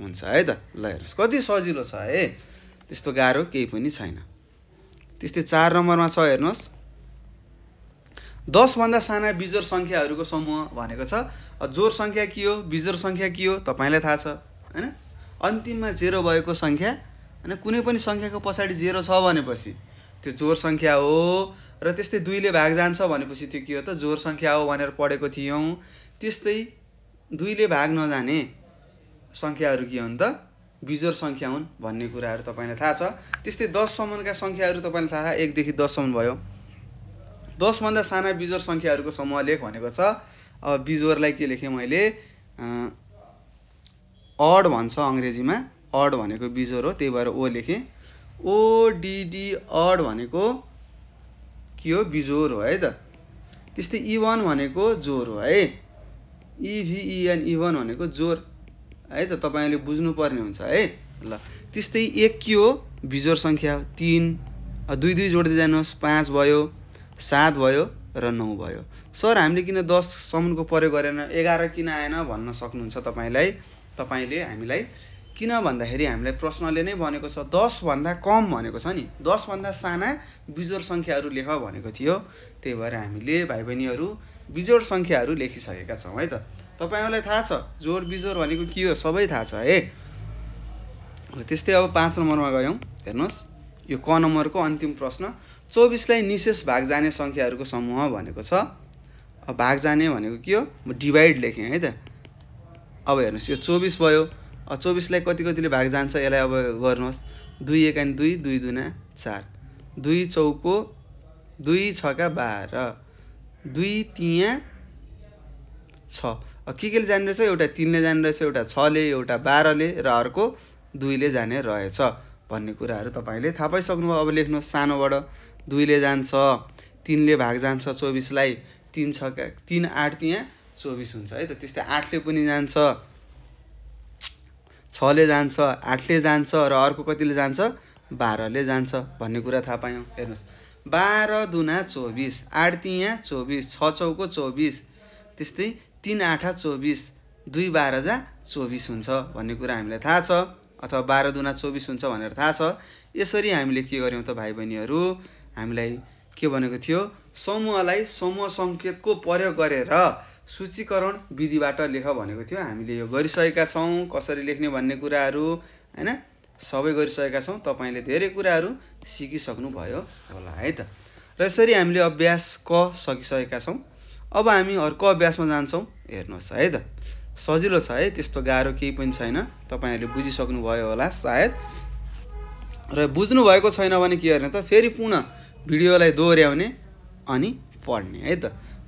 हुन्छ है त ल हेर्नुहोस् कति सजिलो छ है त्यस्तो गाह्रो केही पनि छैन त्यस्तै चार नम्बरमा छ हेर्नुहोस् दसभन्दा साना बिजोर सङ्ख्याहरूको समूह भनेको छ जोर सङ्ख्या के हो बिजोर सङ्ख्या के हो तपाईँलाई थाहा छ होइन अन्तिममा जेरो भएको सङ्ख्या होइन कुनै पनि सङ्ख्याको पछाडि जेरो छ भनेपछि त्यो जोर सङ्ख्या हो र त्यस्तै दुईले भाग जान्छ भनेपछि त्यो के हो त जोर सङ्ख्या हो भनेर पढेको थियौँ त्यस्तै दुईले भाग नजाने सङ्ख्याहरू के हुन् त बिजोर सङ्ख्या हुन् भन्ने कुराहरू तपाईँलाई थाहा छ त्यस्तै दससम्मका सङ्ख्याहरू तपाईँलाई थाहा छ एकदेखि दससम्म भयो दसभन्दा साना बिजोर सङ्ख्याहरूको समूह लेख भनेको छ अब बिजोरलाई के लेखेँ मैले अड भन्छ अङ्ग्रेजीमा अड भनेको बिजोर हो त्यही भएर ओ लेखेँ ओडिडी अड भनेको के हो बिजोर हो है त त्यस्तै इभन भनेको जोर हो है इभिइएन इभन भनेको जोर है त तपाईँले बुझ्नुपर्ने हुन्छ है ल त्यस्तै एक के हो बिजोर सङ्ख्या तिन दुई दुई जोड्दै जानुहोस् पाँच भयो सात भयो र नौ भयो सर हामीले किन दससम्मको प्रयोग गरेन एघार किन आएन भन्न सक्नुहुन्छ तपाईँलाई तपाईँले हामीलाई किन भन्दाखेरि हामीलाई प्रश्नले नै भनेको छ दसभन्दा कम भनेको छ नि दसभन्दा साना बिजोड सङ्ख्याहरू लेख भनेको थियो त्यही भएर हामीले भाइ बहिनीहरू बिजोड सङ्ख्याहरू लेखिसकेका छौँ है त तपाईँहरूलाई थाहा छ जोड बिजोड भनेको के हो सबै थाहा छ है त्यस्तै अब पाँच नम्बरमा गयौँ हेर्नुहोस् यो क नम्बरको अन्तिम प्रश्न चौबिसलाई निशेष भाग जाने सङ्ख्याहरूको समूह भनेको छ भाग जाने भनेको के हो म डिभाइड लेखेँ है त अब हेर्नुहोस् यो चौबिस भयो चौबिसलाई कति कतिले भाग जान्छ यसलाई अब गर्नुहोस् दुई एकान दुई दुई दुना चार दुई चौको दुई छका बाह्र दुई तियाँ छ के केले जाने रहेछ एउटा तिनले जाने रहेछ एउटा छले एउटा बाह्रले र अर्को दुईले जाने रहेछ भन्ने कुराहरू तपाईँले थाहा पाइसक्नुभयो अब लेख्नुहोस् सानोबाट दुईले जान्छ तिनले भाग जान्छ चौबिसलाई तिन छ तिन आठ त्यहाँ चौबिस हुन्छ है त त्यस्तै आठले पनि जान्छ छले जान्छ आठले जान्छ र अर्को कतिले जान्छ बाह्रले जान्छ भन्ने कुरा थाहा पायौँ हेर्नुहोस् बाह्र दुना चौबिस आठ यहाँ चौबिस छ चौको चौबिस त्यस्तै तिन आठ चौबिस दुई बाह्र जा चौबिस हुन्छ भन्ने कुरा हामीलाई थाहा छ अथवा बाह्र दुना चौबिस हुन्छ भनेर थाहा छ यसरी हामीले के गऱ्यौँ त भाइ बहिनीहरू हामीलाई के भनेको थियो समूहलाई समूह सङ्केतको प्रयोग गरेर सूचीकरण विधिबाट लेख भनेको थियो हामीले यो गरिसकेका छौँ कसरी लेख्ने भन्ने कुराहरू होइन सबै गरिसकेका छौँ तपाईँले धेरै कुराहरू सिकिसक्नुभयो होला है त र यसरी हामीले अभ्यास क सकिसकेका छौँ अब हामी अर्को अभ्यासमा जान्छौँ हेर्नुहोस् है त सजिलो छ है त्यस्तो गाह्रो केही पनि छैन तपाईँहरूले बुझिसक्नुभयो होला सायद र बुझ्नुभएको छैन भने के गर्ने त फेरि पुनः भिडियोलाई दोहोऱ्याउने अनि पढ्ने है त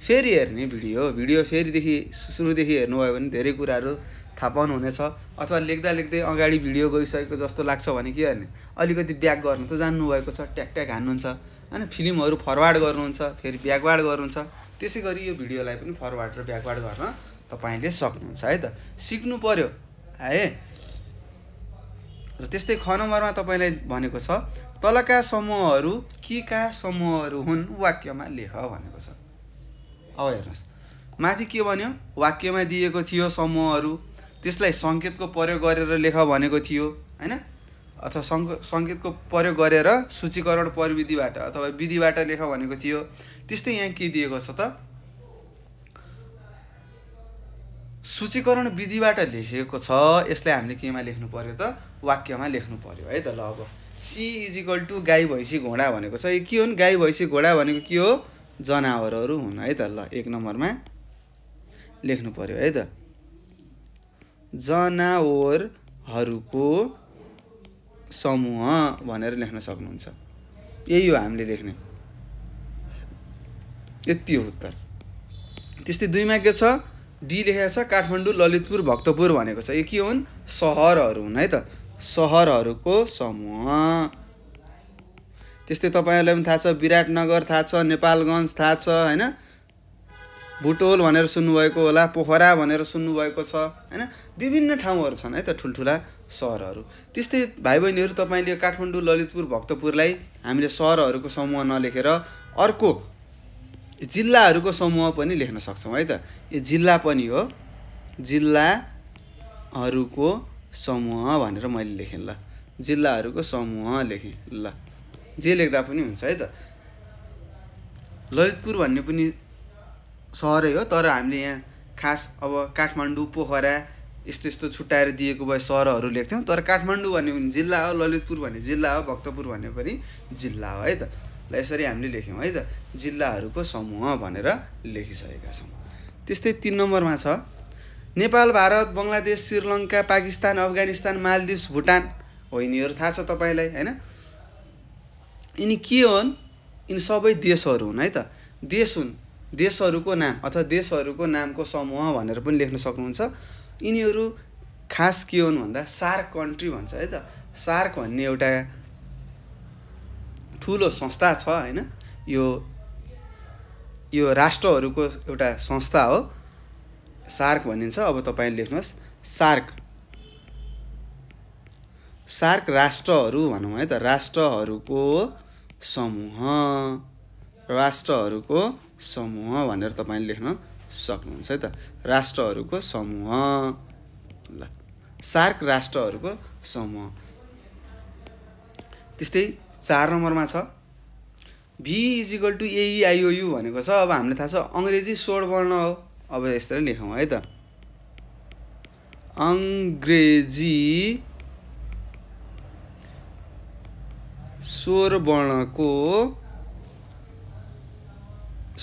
फेरि हेर्ने भिडियो भिडियो फेरिदेखि सुरुदेखि हेर्नुभयो भने धेरै कुराहरू थाहा पाउनुहुनेछ अथवा लेख्दा लेख्दै अगाडि भिडियो गइसकेको जस्तो लाग्छ भने के गर्ने अलिकति ब्याक गर्नु त जान्नुभएको छ ट्याक ट्याक हान्नुहुन्छ होइन फिल्महरू फरवार्ड गर्नुहुन्छ फेरि ब्याकवार्ड गर्नुहुन्छ त्यसै गरी यो भिडियोलाई पनि फरवार्ड र ब्याकवार्ड गर्न तपाईँले सक्नुहुन्छ है त सिक्नु पऱ्यो है र त्यस्तै ख नम्बरमा तपाईँलाई भनेको छ तलका समूहहरू के का समूहहरू हुन् वाक्यमा लेख भनेको छ अब हेर्नुहोस् माथि के भन्यो वाक्यमा दिएको थियो समूहहरू त्यसलाई सङ्केतको प्रयोग गरेर लेख भनेको थियो होइन अथवा सङ्क सङ्केतको प्रयोग गरेर सूचीकरण प्रविधिबाट अथवा विधिबाट लेख भनेको थियो त्यस्तै यहाँ के दिएको छ त सूचीकरण विधिबाट लेखेको छ यसलाई हामीले केमा लेख्नु पऱ्यो त वाक्यमा लेख्नु पऱ्यो है त ल अब सी इज इक्वल टु गाई भैँसी घोडा भनेको यो के हुन् गाई भैँसी घोडा भनेको के हो जनावरहरू हुन् है त ल एक नम्बरमा लेख्नु पऱ्यो है त जनावरहरूको समूह भनेर लेख्न सक्नुहुन्छ यही हो हामीले लेख्ने यति हो उत्तर त्यस्तै दुईमा के छ डी लेखेको छ काठमाडौँ ललितपुर भक्तपुर भनेको छ यो के हुन् सहरहरू हुन् है त सहरहरूको समूह त्यस्तै तपाईँहरूलाई पनि थाहा छ विराटनगर थाहा छ नेपालगञ्ज थाहा छ होइन भुटोल भनेर सुन्नुभएको होला पोखरा भनेर सुन्नुभएको छ होइन विभिन्न ठाउँहरू छन् है त ठुल्ठुला सहरहरू त्यस्तै भाइ बहिनीहरू तपाईँले काठमाडौँ ललितपुर भक्तपुरलाई हामीले सहरहरूको समूह नलेखेर अर्को जिल्लाहरूको समूह पनि लेख्न सक्छौँ है त यो जिल्ला पनि हो जिल्लाहरूको समूह भनेर मैले लेखेँ ल जिल्लाहरूको समूह लेखेँ ल जे लेख्दा पनि हुन्छ है त ललितपुर भन्ने पनि सहरै हो तर हामीले यहाँ खास अब काठमाडौँ पोखरा यस्तो यस्तो छुट्याएर दिएको भए सहरहरू लेख्थ्यौँ तर काठमाडौँ भन्ने पनि जिल्ला हो ललितपुर भन्ने जिल्ला हो भक्तपुर भन्ने पनि जिल्ला हो है त ल यसरी हामीले लेख्यौँ है त जिल्लाहरूको समूह भनेर लेखिसकेका छौँ त्यस्तै तिन नम्बरमा छ नेपाल भारत बङ्गलादेश श्रीलङ्का पाकिस्तान अफगानिस्तान मालदिप्स भुटान हो यिनीहरू थाहा छ तपाईँलाई होइन यिनी के हुन् यिनी सबै देशहरू हुन् है त देश हुन् देशहरूको नाम अथवा देशहरूको नामको समूह भनेर पनि लेख्न सक्नुहुन्छ यिनीहरू खास के हुन् भन्दा सार्क कन्ट्री भन्छ है त सार्क भन्ने एउटा ठुलो संस्था छ होइन यो यो राष्ट्रहरूको एउटा संस्था हो सार्क भनिन्छ अब तपाईँले लेख्नुहोस् सार्क सार्क राष्ट्रहरू भनौँ है त राष्ट्रहरूको समूह राष्ट्रहरूको समूह भनेर तपाईँले लेख्न सक्नुहुन्छ है त राष्ट्रहरूको समूह ल सार्क राष्ट्रहरूको समूह त्यस्तै चार नम्बरमा छ भी इजिकल टु एइआइओयु भनेको छ अब हामीलाई थाहा छ अङ्ग्रेजी वर्ण हो अब यसरी लेखौँ है त अङ्ग्रेजी स्वरवर्णको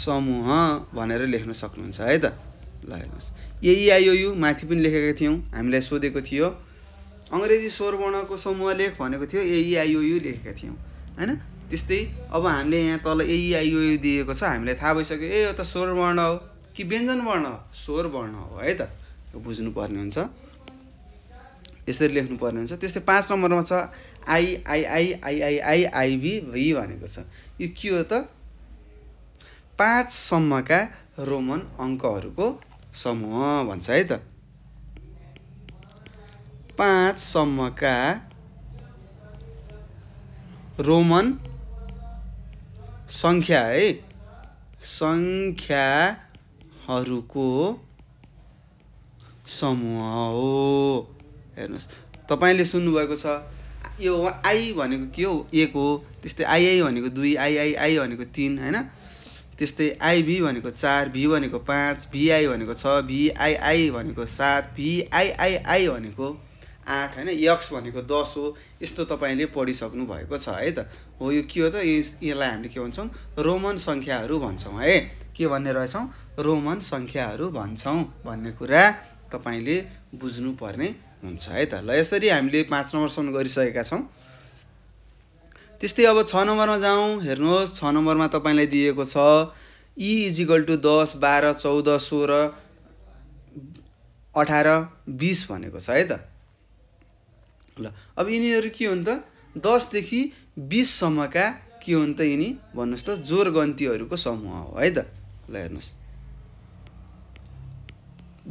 समूह भनेर लेख्न सक्नुहुन्छ है त ल हेर्नुहोस् यही आयो यु माथि पनि लेखेका थियौँ हामीलाई सोधेको थियो अङ्ग्रेजी स्वरवर्णको समूह लेख भनेको थियो यही आइयो यु लेखेका थियौँ होइन त्यस्तै अब हामीले यहाँ तल यही आइयो दिएको छ हामीलाई थाहा भइसक्यो ए यो त स्वरवर्ण हो कि व्यञ्जन वर्ण स्वर वर्ण हो है त यो बुझ्नुपर्ने हुन्छ यसरी लेख्नुपर्ने हुन्छ त्यस्तै पाँच नम्बरमा छ I I I I I I IB भी भनेको छ यो के हो त पाँचसम्मका रोमन अङ्कहरूको समूह भन्छ है त पाँचसम्मका रोमन सङ्ख्या है सङ्ख्या हरूको समूह हो हेर्नुहोस् तपाईँले सुन्नुभएको छ यो आई भनेको के हो एक हो त्यस्तै आइआई भनेको दुई आइआई आई भनेको तिन होइन त्यस्तै आइबी भनेको चार भी भनेको पाँच भिआई भनेको छ भिआइआई भनेको सात भिआइआइआई भनेको आठ होइन यक्स भनेको दस हो यस्तो तपाईँले पढिसक्नु भएको छ है त हो यो के हो त यसलाई हामीले के भन्छौँ रोमन सङ्ख्याहरू भन्छौँ है के भन्ने रहेछौँ रोमन सङ्ख्याहरू भन्छौँ भन्ने कुरा तपाईँले बुझ्नुपर्ने हुन्छ है त ल यसरी हामीले पाँच नम्बरसम्म गरिसकेका छौँ त्यस्तै अब छ नम्बरमा जाउँ हेर्नुहोस् छ नम्बरमा तपाईँलाई दिएको छ इ इजिकल टु दस बाह्र चौध सोह्र अठार बिस भनेको छ है त ल अब यिनीहरू के हुन् त दसदेखि बिससम्मका के हुन् त यिनी भन्नुहोस् त जोर गन्तीहरूको समूह हो है त ल हेर्नुहोस्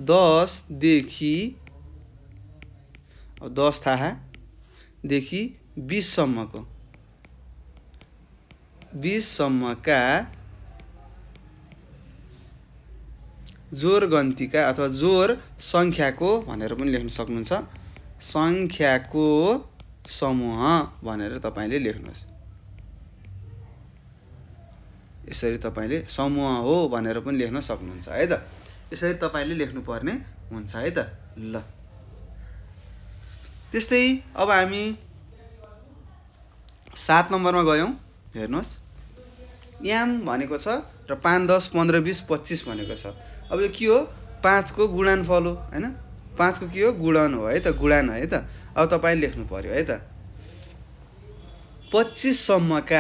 दसदेखि दस थाहादेखि बिससम्मको बिससम्मका जोर गन्तीका अथवा जोर सङ्ख्याको भनेर पनि लेख्न सक्नुहुन्छ सङ्ख्याको समूह भनेर तपाईँले लेख्नुहोस् यसरी तपाईँले समूह हो भनेर पनि लेख्न सक्नुहुन्छ है त यसरी तपाईँले लेख्नुपर्ने हुन्छ है त ल त्यस्तै अब हामी सात नम्बरमा गयौँ हेर्नुहोस् याम भनेको छ र पाँच दस पन्ध्र बिस पच्चिस भनेको छ अब यो के हो पाँचको गुणानफल हो होइन पाँचको के हो गुणन हो है त गुणान है त अब तपाईँले लेख्नु पऱ्यो है त पच्चिससम्मका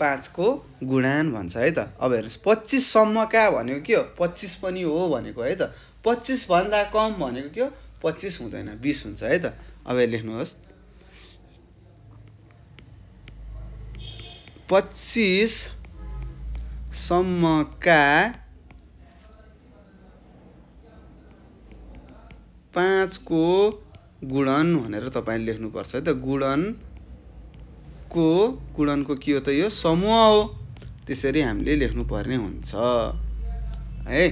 पाँचको गुणान भन्छ है त अब हेर्नुहोस् पच्चिससम्मका भनेको के हो पच्चिस पनि हो भनेको है त पच्चिसभन्दा कम भनेको के हो पच्चिस हुँदैन बिस हुन्छ है त अब लेख्नुहोस् पच्चिससम्मका पाँचको गुणन भनेर तपाईँले लेख्नुपर्छ है त गुणन को गुणनको के हो त यो समूह हो त्यसरी हामीले लेख्नुपर्ने हुन्छ है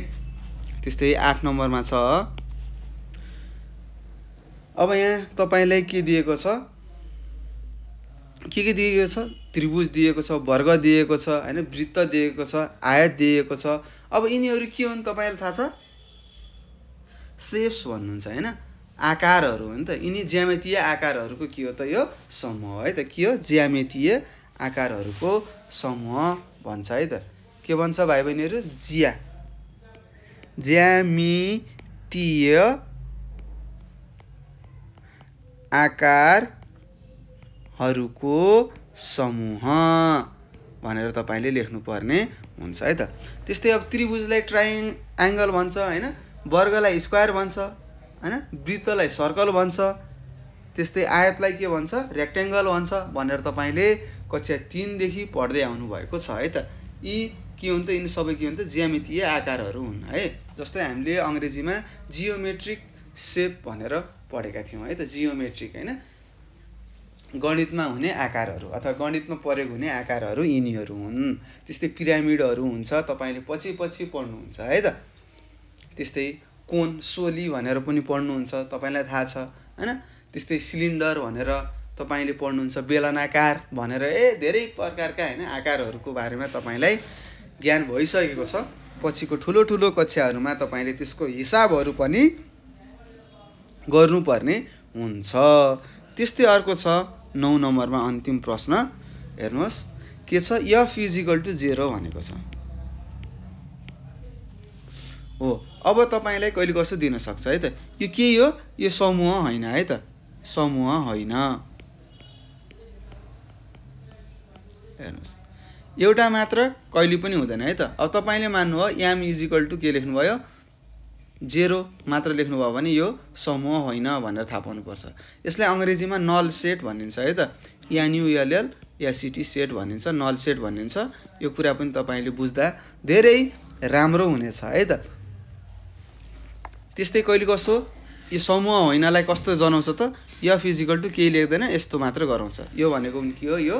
त्यस्तै आठ नम्बरमा छ अब यहाँ तपाईँलाई के दिएको छ के के दिएको छ त्रिभुज दिएको छ वर्ग दिएको छ होइन वृत्त दिएको छ आयत दिएको छ अब यिनीहरू के हुन् तपाईँलाई थाहा छ सेप्स भन्नुहुन्छ होइन आकारहरू हो नि त यिनी ज्यामितीय आकारहरूको के हो त यो समूह है त के हो ज्यामितीय आकारहरूको समूह भन्छ है त के भन्छ भाइ बहिनीहरू जिया ज्यामितीय आकारहरूको समूह भनेर तपाईँले लेख्नुपर्ने हुन्छ है त त्यस्तै अब त्रिभुजलाई ट्राइङ एङ्गल भन्छ होइन वर्गलाई स्क्वायर भन्छ होइन वृत्तलाई सर्कल भन्छ त्यस्तै आयतलाई के भन्छ रेक्ट्याङ्गल भन्छ भनेर तपाईँले कक्षा तिनदेखि पढ्दै आउनुभएको छ है त यी के हुन् त यिनी सबै के हुन् त ज्यामितीय आकारहरू हुन् है जस्तै हामीले अङ्ग्रेजीमा जियोमेट्रिक सेप भनेर पढेका थियौँ है त जियोमेट्रिक होइन गणितमा हुने आकारहरू अथवा गणितमा प्रयोग हुने आकारहरू यिनीहरू हुन् त्यस्तै पिरामिडहरू हुन्छ तपाईँले पछि पछि पढ्नुहुन्छ है त त्यस्तै कोन सोली भनेर पनि पढ्नुहुन्छ तपाईँलाई थाहा छ होइन त्यस्तै सिलिन्डर भनेर तपाईँले पढ्नुहुन्छ बेलनाकार भनेर ए धेरै प्रकारका होइन आकारहरूको बारेमा तपाईँलाई ज्ञान भइसकेको छ पछिको ठुलो ठुलो कक्षाहरूमा तपाईँले त्यसको हिसाबहरू पनि गर्नुपर्ने हुन्छ त्यस्तै अर्को छ नौ नम्बरमा अन्तिम प्रश्न हेर्नुहोस् के छ यफ इजिकल टु जेरो भनेको छ हो अब तपाईँलाई कहिले कसो दिनसक्छ है त यो के हो यो समूह होइन है त समूह होइन हेर्नुहोस् एउटा मात्र कहिले पनि हुँदैन है त अब तपाईँले मान्नुभयो हो याम इजिकल टु के लेख्नुभयो जेरो मात्र लेख्नुभयो भने यो समूह होइन भनेर थाहा पाउनुपर्छ यसलाई अङ्ग्रेजीमा नल सेट भनिन्छ है त एनयुएलएल या सिटी सेट भनिन्छ नल सेट भनिन्छ यो कुरा पनि तपाईँले बुझ्दा धेरै राम्रो हुनेछ है त त्यस्तै कहिले कसो यो समूह होइनलाई कस्तो जनाउँछ त यो फिजिकल टु केही लेख्दैन यस्तो मात्र गराउँछ यो भनेको के हो यो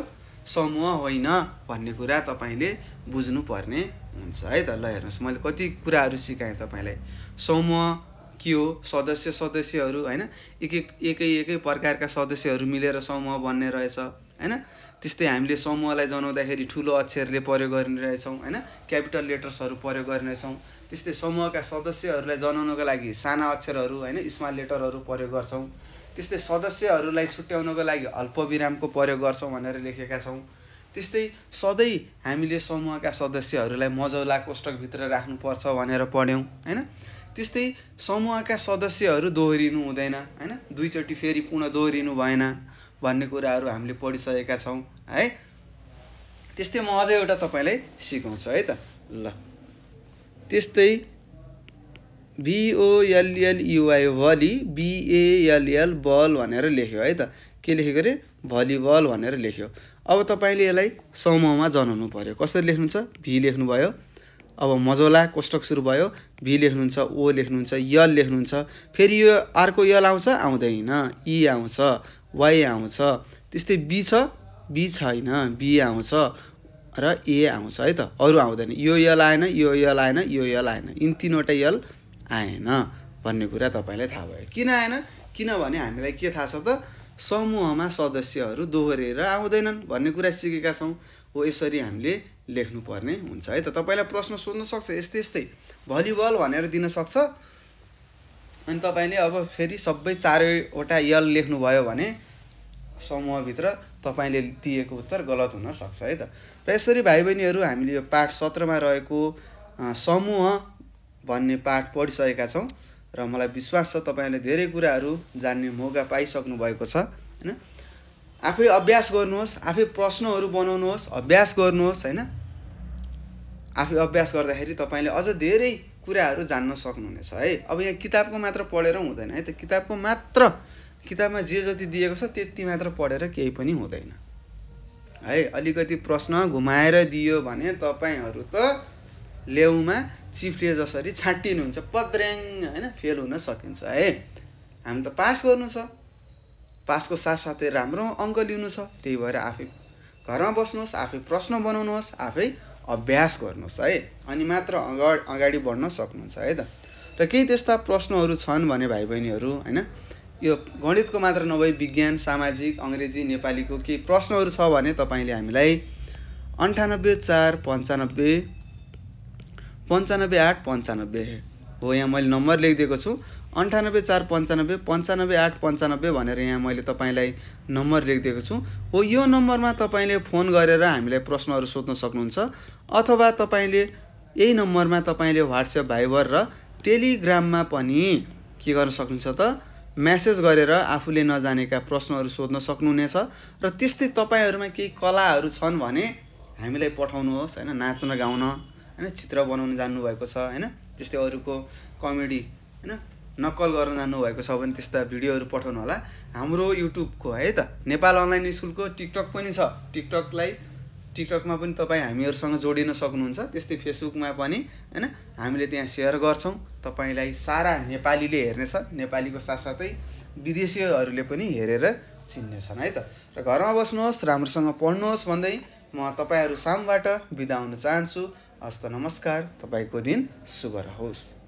समूह होइन भन्ने कुरा तपाईँले बुझ्नुपर्ने हुन्छ है त ल हेर्नुहोस् मैले कति कुराहरू सिकाएँ तपाईँलाई समूह के हो सदस्य सदस्यहरू होइन एक एक एकै एकै प्रकारका सदस्यहरू मिलेर समूह बन्ने रहेछ होइन त्यस्तै हामीले समूहलाई जनाउँदाखेरि ठुलो अक्षरले प्रयोग गर्ने रहेछौँ होइन क्यापिटल लेटर्सहरू प्रयोग गर्ने त्यस्तै समूहका सदस्यहरूलाई जनाउनको लागि साना अक्षरहरू होइन स्मल लेटरहरू प्रयोग गर्छौँ त्यस्तै सदस्यहरूलाई छुट्याउनको लागि अल्पविरामको प्रयोग गर्छौँ भनेर लेखेका छौँ त्यस्तै सधैँ हामीले समूहका सदस्यहरूलाई मजौला कोष्टकभित्र राख्नुपर्छ भनेर पढ्यौँ होइन त्यस्तै समूहका सदस्यहरू दोहोरिनु हुँदैन होइन दुईचोटि फेरि पुनः दोहोरिनु भएन भन्ने कुराहरू हामीले पढिसकेका छौँ है त्यस्तै म अझै एउटा तपाईँलाई सिकाउँछु है त ल त्यस्तै भिओएलएलयुआई e भली बिएएलएल बल भनेर लेख्यो है त के लेखेको अरे भलिबल भनेर लेख्यो अब तपाईँले यसलाई समूहमा जनाउनु पऱ्यो कसरी लेख्नुहुन्छ भी लेख्नुभयो अब मजोला कोष्टक सुरु भयो भी लेख्नुहुन्छ ओ लेख्नुहुन्छ यल लेख्नुहुन्छ फेरि यो अर्को यल आउँछ आउँदैन इ e आउँछ वाइ आउँछ त्यस्तै बी छ बी छैन बी आउँछ र ए आउँछ है त अरू आउँदैन यो यल आएन यो यल आएन यो यल आएन यिन तिनवटा यल आएन भन्ने कुरा तपाईँलाई थाहा भयो किन आएन किनभने हामीलाई के थाहा छ त समूहमा सदस्यहरू दोहोरेर आउँदैनन् भन्ने कुरा सिकेका छौँ हो यसरी हामीले लेख्नुपर्ने हुन्छ है त तपाईँलाई प्रश्न सोध्न सक्छ यस्तै यस्तै भलिबल भनेर दिन सक्छ अनि तपाईँले अब फेरि सबै चारैवटा यल लेख्नुभयो भने समूहभित्र तपाईँले दिएको उत्तर गलत हुनसक्छ है त र यसरी भाइ बहिनीहरू हामीले यो पाठ सत्रमा रहेको समूह भन्ने पाठ पढिसकेका छौँ र मलाई विश्वास छ तपाईँले धेरै कुराहरू जान्ने मौका पाइसक्नु भएको छ होइन आफै अभ्यास गर्नुहोस् आफै प्रश्नहरू बनाउनुहोस् अभ्यास गर्नुहोस् होइन आफै अभ्यास गर्दाखेरि तपाईँले अझ धेरै कुराहरू जान्न सक्नुहुनेछ है अब यहाँ किताबको मात्र पढेर हुँदैन है त किताबको मात्र किताबमा जे जति दिएको छ त्यति मात्र पढेर केही पनि हुँदैन है अलिकति प्रश्न घुमाएर दियो भने तपाईँहरू त लेउमा चिफ्ले जसरी छाँटिनुहुन्छ पद्र्याङ होइन फेल हुन सकिन्छ है हामी त पास गर्नु छ पासको साथसाथै राम्रो अङ्क लिनु छ त्यही भएर आफै घरमा बस्नुहोस् आफै प्रश्न बनाउनुहोस् आफै अभ्यास गर्नुहोस् है अनि मात्र अगाडि अगाडि बढ्न सक्नुहुन्छ है त र केही त्यस्ता प्रश्नहरू छन् भने भाइ बहिनीहरू होइन यो गणितको मात्र नभई विज्ञान सामाजिक अङ्ग्रेजी नेपालीको केही प्रश्नहरू छ भने तपाईँले हामीलाई अन्ठानब्बे चार पन्चानब्बे पन्चानब्बे आठ पन्चानब्बे हो यहाँ मैले नम्बर लेखिदिएको छु अन्ठानब्बे चार पन्चानब्बे पन्चानब्बे आठ पन्चानब्बे भनेर यहाँ मैले तपाईँलाई नम्बर लेखिदिएको छु हो यो नम्बरमा तपाईँले फोन गरेर हामीलाई प्रश्नहरू सोध्न सक्नुहुन्छ अथवा तपाईँले यही नम्बरमा तपाईँले वाट्सएप भाइबर र टेलिग्राममा पनि के गर्न सक्नुहुन्छ त म्यासेज गरेर आफूले नजानेका प्रश्नहरू सोध्न सक्नुहुनेछ र त्यस्तै तपाईँहरूमा केही कलाहरू छन् भने हामीलाई पठाउनुहोस् होइन नाच्न गाउन होइन चित्र बनाउन जान्नुभएको छ होइन त्यस्तै अरूको कमेडी होइन नक्कल गर्न जान्नुभएको छ भने त्यस्ता भिडियोहरू पठाउनु होला हाम्रो युट्युबको है त नेपाल अनलाइन स्कुलको टिकटक पनि छ टिकटकलाई टिकटकमा पनि तपाईँ हामीहरूसँग जोडिन सक्नुहुन्छ त्यस्तै फेसबुकमा पनि होइन हामीले त्यहाँ सेयर गर्छौँ तपाईँलाई सारा नेपालीले हेर्नेछ नेपालीको साथसाथै विदेशीहरूले पनि हेरेर चिन्नेछन् है त र घरमा बस्नुहोस् राम्रोसँग पढ्नुहोस् भन्दै म तपाईँहरू सामबाट बिदा हुन चाहन्छु हस्त नमस्कार तपाईँको दिन शुभ रहोस्